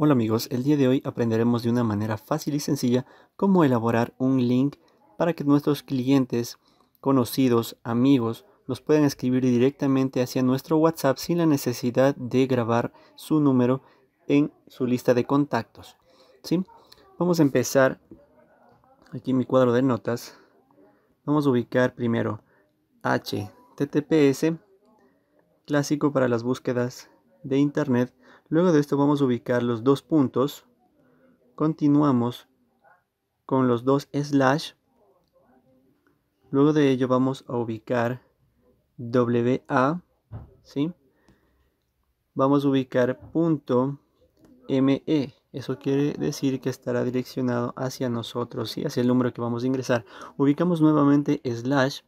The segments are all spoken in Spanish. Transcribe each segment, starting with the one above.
Hola amigos, el día de hoy aprenderemos de una manera fácil y sencilla cómo elaborar un link para que nuestros clientes, conocidos, amigos, nos puedan escribir directamente hacia nuestro WhatsApp sin la necesidad de grabar su número en su lista de contactos. ¿sí? Vamos a empezar aquí en mi cuadro de notas. Vamos a ubicar primero HTTPS, clásico para las búsquedas de internet Luego de esto vamos a ubicar los dos puntos. Continuamos con los dos slash. Luego de ello vamos a ubicar WA, ¿sí? Vamos a ubicar punto ME. Eso quiere decir que estará direccionado hacia nosotros, y hacia el número que vamos a ingresar. Ubicamos nuevamente slash.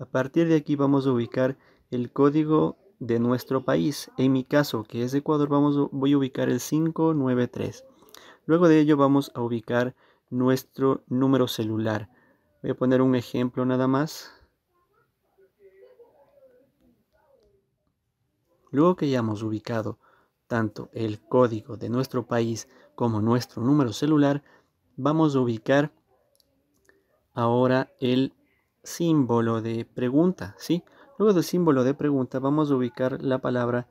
A partir de aquí vamos a ubicar el código de nuestro país. En mi caso, que es Ecuador, vamos, voy a ubicar el 593. Luego de ello vamos a ubicar nuestro número celular. Voy a poner un ejemplo nada más. Luego que hayamos ubicado tanto el código de nuestro país como nuestro número celular, vamos a ubicar ahora el símbolo de pregunta, ¿sí? Luego del símbolo de pregunta vamos a ubicar la palabra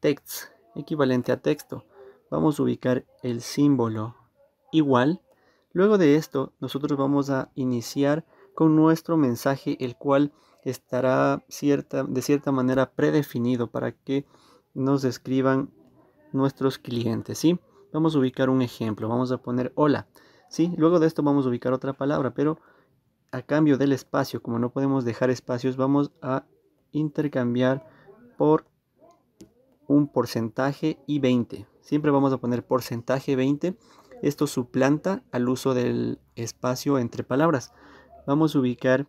text, equivalente a texto. Vamos a ubicar el símbolo igual. Luego de esto, nosotros vamos a iniciar con nuestro mensaje, el cual estará cierta, de cierta manera predefinido para que nos describan nuestros clientes, ¿sí? Vamos a ubicar un ejemplo, vamos a poner hola, ¿sí? Luego de esto vamos a ubicar otra palabra, pero a cambio del espacio, como no podemos dejar espacios, vamos a intercambiar por un porcentaje y 20. Siempre vamos a poner porcentaje 20. Esto suplanta al uso del espacio entre palabras. Vamos a ubicar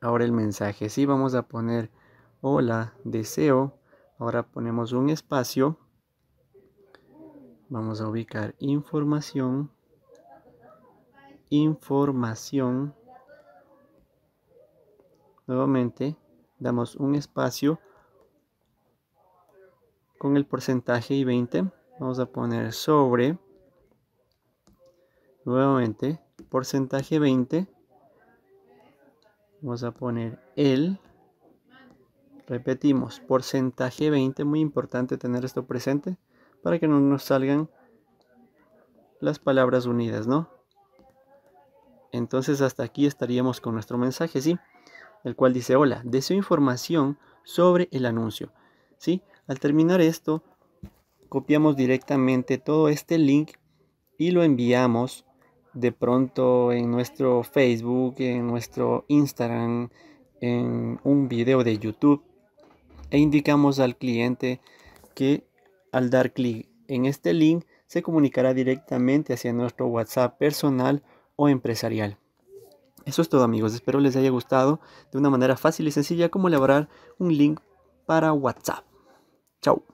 ahora el mensaje. Sí, vamos a poner hola, deseo. Ahora ponemos un espacio. Vamos a ubicar información. Información Nuevamente damos un espacio con el porcentaje y 20. Vamos a poner sobre. Nuevamente porcentaje 20. Vamos a poner el. Repetimos, porcentaje 20. Muy importante tener esto presente para que no nos salgan las palabras unidas, ¿no? Entonces hasta aquí estaríamos con nuestro mensaje, ¿sí? el cual dice, hola, deseo información sobre el anuncio. ¿Sí? Al terminar esto, copiamos directamente todo este link y lo enviamos de pronto en nuestro Facebook, en nuestro Instagram, en un video de YouTube e indicamos al cliente que al dar clic en este link se comunicará directamente hacia nuestro WhatsApp personal o empresarial. Eso es todo amigos, espero les haya gustado de una manera fácil y sencilla como elaborar un link para WhatsApp. Chao.